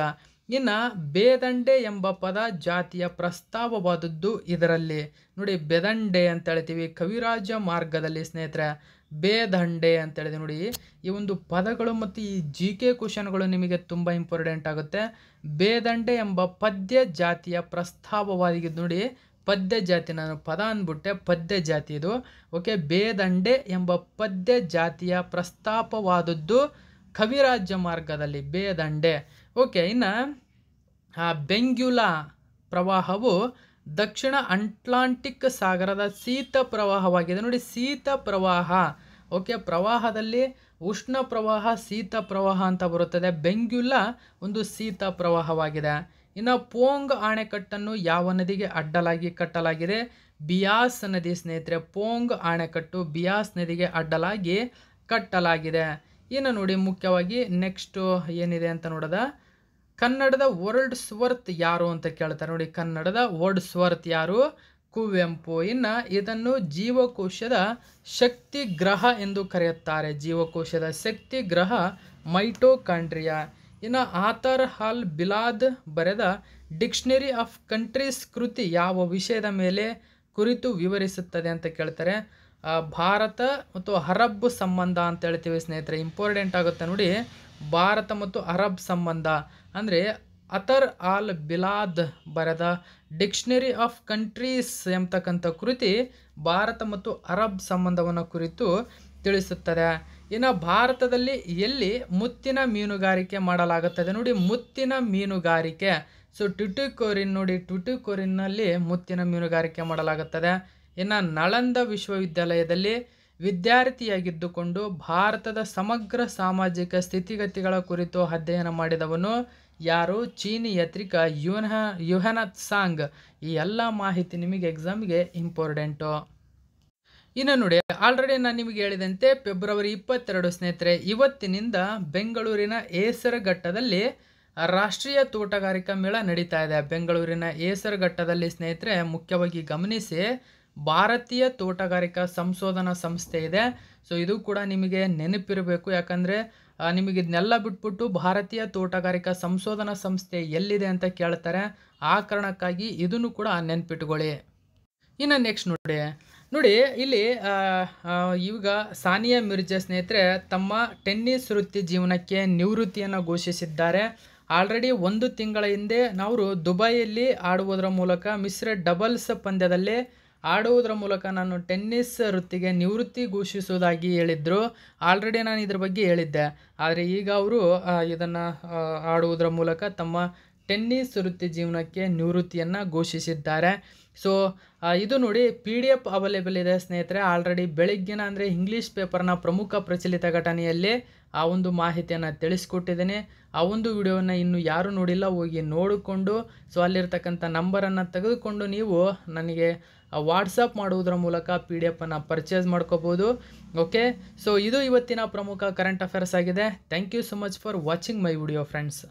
A: ಇನ್ನು ಬೇದಂಡೆ ಎಂಬ ಪದ ಜಾತಿಯ ಪ್ರಸ್ತಾವವಾದದ್ದು ಇದರಲ್ಲಿ ನೋಡಿ ಬೆದಂಡೆ ಅಂತ ಹೇಳ್ತೀವಿ ಕವಿರಾಜ ಮಾರ್ಗದಲ್ಲಿ ಸ್ನೇಹಿತರೆ ಬೇದಂಡೆ ಅಂತ ಹೇಳಿದೆ ನೋಡಿ ಈ ಒಂದು ಪದಗಳು ಮತ್ತು ಈ ಜಿ ಕೆ ಕ್ವಶನ್ಗಳು ನಿಮಗೆ ತುಂಬ ಇಂಪಾರ್ಟೆಂಟ್ ಆಗುತ್ತೆ ಬೇದಂಡೆ ಎಂಬ ಪದ್ಯ ಜಾತಿಯ ಪ್ರಸ್ತಾವವಾಗಿದ್ದು ನೋಡಿ ಪದ್ಯ ಜಾತಿ ನಾನು ಪದ ಅಂದ್ಬಿಟ್ಟೆ ಪದ್ಯ ಜಾತಿ ಇದು ಓಕೆ ಬೇದಂಡೆ ಎಂಬ ಪದ್ಯ ಜಾತಿಯ ಪ್ರಸ್ತಾಪವಾದದ್ದು ಕವಿರಾಜ್ಯ ಮಾರ್ಗದಲ್ಲಿ ಬೇದಂಡೆ ಓಕೆ ಇನ್ನು ಬೆಂಗ್ಯುಲ ಪ್ರವಾಹವು ದಕ್ಷಿಣ ಅಂಟ್ಲಾಂಟಿಕ್ ಸಾಗರದ ಶೀತ ಪ್ರವಾಹವಾಗಿದೆ ನೋಡಿ ಶೀತ ಪ್ರವಾಹ ಓಕೆ ಪ್ರವಾಹದಲ್ಲಿ ಉಷ್ಣ ಪ್ರವಾಹ ಶೀತ ಪ್ರವಾಹ ಅಂತ ಬರುತ್ತದೆ ಬೆಂಗ್ಯುಲ ಒಂದು ಶೀತ ಪ್ರವಾಹವಾಗಿದೆ ಇನ್ನು ಪೋಂಗ್ ಆಣೆಕಟ್ಟನ್ನು ಯಾವ ನದಿಗೆ ಅಡ್ಡಲಾಗಿ ಕಟ್ಟಲಾಗಿದೆ ಬಿಯಾಸ್ ನದಿ ಸ್ನೇಹಿತರೆ ಪೋಂಗ್ ಆಣೆಕಟ್ಟು ಬಿಯಾಸ್ ನದಿಗೆ ಅಡ್ಡಲಾಗಿ ಕಟ್ಟಲಾಗಿದೆ ಇನ್ನು ನೋಡಿ ಮುಖ್ಯವಾಗಿ ನೆಕ್ಸ್ಟು ಏನಿದೆ ಅಂತ ನೋಡಿದ ಕನ್ನಡದ ವರ್ಲ್ಡ್ ಸ್ವರ್ತ್ ಯಾರು ಅಂತ ಕೇಳ್ತಾರೆ ನೋಡಿ ಕನ್ನಡದ ವರ್ಲ್ಡ್ ಸ್ವರ್ತ್ ಯಾರು ಕುವೆಂಪು ಇನ್ನು ಇದನ್ನು ಜೀವಕೋಶದ ಶಕ್ತಿ ಗ್ರಹ ಎಂದು ಕರೆಯುತ್ತಾರೆ ಜೀವಕೋಶದ ಶಕ್ತಿ ಗ್ರಹ ಮೈಟೋಕಾಂಡ್ರಿಯಾ ಇನ್ನು ಆತರ್ ಹಾಲ್ ಬಿಲಾದ್ ಬರೆದ ಡಿಕ್ಷನರಿ ಆಫ್ ಕಂಟ್ರೀಸ್ ಕೃತಿ ಯಾವ ವಿಷಯದ ಮೇಲೆ ಕುರಿತು ವಿವರಿಸುತ್ತದೆ ಅಂತ ಕೇಳ್ತಾರೆ ಭಾರತ ಮತ್ತು ಅರಬ್ ಸಂಬಂಧ ಅಂತ ಹೇಳ್ತೀವಿ ಸ್ನೇಹಿತರೆ ಇಂಪಾರ್ಟೆಂಟ್ ಆಗುತ್ತೆ ನೋಡಿ ಭಾರತ ಮತ್ತು ಅರಬ್ ಸಂಬಂಧ ಅಂದರೆ ಅತರ್ ಆಲ್ ಬಿಲಾದ್ ಬರೆದ ಡಿಕ್ಷನರಿ ಆಫ್ ಕಂಟ್ರೀಸ್ ಎಂಬತಕ್ಕಂಥ ಕೃತಿ ಭಾರತ ಮತ್ತು ಅರಬ್ ಸಂಬಂಧವನ್ನು ಕುರಿತು ತಿಳಿಸುತ್ತದೆ ಇನ್ನು ಭಾರತದಲ್ಲಿ ಎಲ್ಲಿ ಮುತ್ತಿನ ಮೀನುಗಾರಿಕೆ ಮಾಡಲಾಗುತ್ತದೆ ನೋಡಿ ಮುತ್ತಿನ ಮೀನುಗಾರಿಕೆ ಸೊ ಟ್ಯುಟಿಕೋರಿನ್ ನೋಡಿ ಕೋರಿನಲ್ಲಿ ಮುತ್ತಿನ ಮೀನುಗಾರಿಕೆ ಮಾಡಲಾಗುತ್ತದೆ ಇನ್ನು ನಳಂದ ವಿಶ್ವವಿದ್ಯಾಲಯದಲ್ಲಿ ವಿದ್ಯಾರ್ಥಿಯಾಗಿದ್ದುಕೊಂಡು ಭಾರತದ ಸಮಗ್ರ ಸಾಮಾಜಿಕ ಸ್ಥಿತಿಗತಿಗಳ ಕುರಿತು ಅಧ್ಯಯನ ಮಾಡಿದವನು ಯಾರು ಚೀನಿ ಯತ್ರಿಕ ಯುಹನ ಯುಹನತ್ ಸಾಂಗ್ ಈ ಎಲ್ಲ ಮಾಹಿತಿ ನಿಮಗೆ ಎಕ್ಸಾಮ್ಗೆ ಇಂಪಾರ್ಟೆಂಟು ಇನ್ನು ನೋಡಿ ಆಲ್ರೆಡಿ ನಾನು ನಿಮಗೆ ಹೇಳಿದಂತೆ ಫೆಬ್ರವರಿ ಇಪ್ಪತ್ತೆರಡು ಸ್ನೇಹಿತರೆ ಇವತ್ತಿನಿಂದ ಬೆಂಗಳೂರಿನ ಏಸರಘಟ್ಟದಲ್ಲಿ ರಾಷ್ಟ್ರೀಯ ತೋಟಗಾರಿಕಾ ಮೇಳ ನಡೀತಾ ಇದೆ ಬೆಂಗಳೂರಿನ ಏಸರಘಟ್ಟದಲ್ಲಿ ಸ್ನೇಹಿತರೆ ಮುಖ್ಯವಾಗಿ ಗಮನಿಸಿ ಭಾರತೀಯ ತೋಟಗಾರಿಕಾ ಸಂಶೋಧನಾ ಸಂಸ್ಥೆ ಇದೆ ಸೊ ಇದು ಕೂಡ ನಿಮಗೆ ನೆನಪಿರಬೇಕು ಯಾಕಂದರೆ ನಿಮಗೆ ಇದನ್ನೆಲ್ಲ ಬಿಟ್ಬಿಟ್ಟು ಭಾರತೀಯ ತೋಟಗಾರಿಕಾ ಸಂಶೋಧನಾ ಸಂಸ್ಥೆ ಎಲ್ಲಿದೆ ಅಂತ ಕೇಳ್ತಾರೆ ಆ ಕಾರಣಕ್ಕಾಗಿ ಇದನ್ನು ಕೂಡ ನೆನ್ಪಿಟ್ಕೊಳ್ಳಿ ಇನ್ನು ನೆಕ್ಸ್ಟ್ ನೋಡಿ ನೋಡಿ ಇಲ್ಲಿ ಈಗ ಸಾನಿಯಾ ಮಿರ್ಜಾ ಸ್ನೇಹಿತರೆ ತಮ್ಮ ಟೆನ್ನಿಸ್ ವೃತ್ತಿ ಜೀವನಕ್ಕೆ ನಿವೃತ್ತಿಯನ್ನು ಘೋಷಿಸಿದ್ದಾರೆ ಆಲ್ರೆಡಿ ಒಂದು ತಿಂಗಳ ಹಿಂದೆ ನಾವು ದುಬೈಯಲ್ಲಿ ಆಡುವುದರ ಮೂಲಕ ಮಿಶ್ರ ಡಬಲ್ಸ್ ಪಂದ್ಯದಲ್ಲಿ ಆಡುವುದರ ಮೂಲಕ ನಾನು ಟೆನ್ನಿಸ್ ವೃತ್ತಿಗೆ ನಿವೃತ್ತಿ ಘೋಷಿಸುವುದಾಗಿ ಹೇಳಿದ್ರು ಆಲ್ರೆಡಿ ನಾನು ಇದ್ರ ಬಗ್ಗೆ ಹೇಳಿದ್ದೆ ಆದರೆ ಈಗ ಅವರು ಇದನ್ನು ಆಡುವುದರ ಮೂಲಕ ತಮ್ಮ ಟೆನ್ನಿಸ್ ವೃತ್ತಿ ಜೀವನಕ್ಕೆ ನಿವೃತ್ತಿಯನ್ನು ಘೋಷಿಸಿದ್ದಾರೆ ಸೊ ಇದು ನೋಡಿ ಪಿ ಡಿ ಎಫ್ ಅವೈಲೇಬಲ್ ಇದೆ ಸ್ನೇಹಿತರೆ ಆಲ್ರೆಡಿ ಬೆಳಿಗ್ಗಿನ ಅಂದರೆ ಇಂಗ್ಲೀಷ್ ಪೇಪರ್ನ ಪ್ರಮುಖ ಪ್ರಚಲಿತ ಘಟನೆಯಲ್ಲಿ ಆ ಒಂದು ಮಾಹಿತಿಯನ್ನು ತಿಳಿಸ್ಕೊಟ್ಟಿದ್ದೀನಿ ಆ ಒಂದು ವಿಡಿಯೋವನ್ನು ಇನ್ನೂ ಯಾರೂ ನೋಡಿಲ್ಲ ಹೋಗಿ ನೋಡಿಕೊಂಡು ಸೊ ಅಲ್ಲಿರ್ತಕ್ಕಂಥ ನಂಬರನ್ನು ತೆಗೆದುಕೊಂಡು ನೀವು ನನಗೆ ವಾಟ್ಸಪ್ ಮಾಡುವುದರ ಮೂಲಕ ಪಿ ಡಿ ಎಫನ್ನು ಪರ್ಚೇಸ್ ಮಾಡ್ಕೋಬೋದು ಓಕೆ ಸೊ ಇದು ಇವತ್ತಿನ ಪ್ರಮುಖ ಕರೆಂಟ್ ಅಫೇರ್ಸ್ ಆಗಿದೆ thank you so much for watching my video friends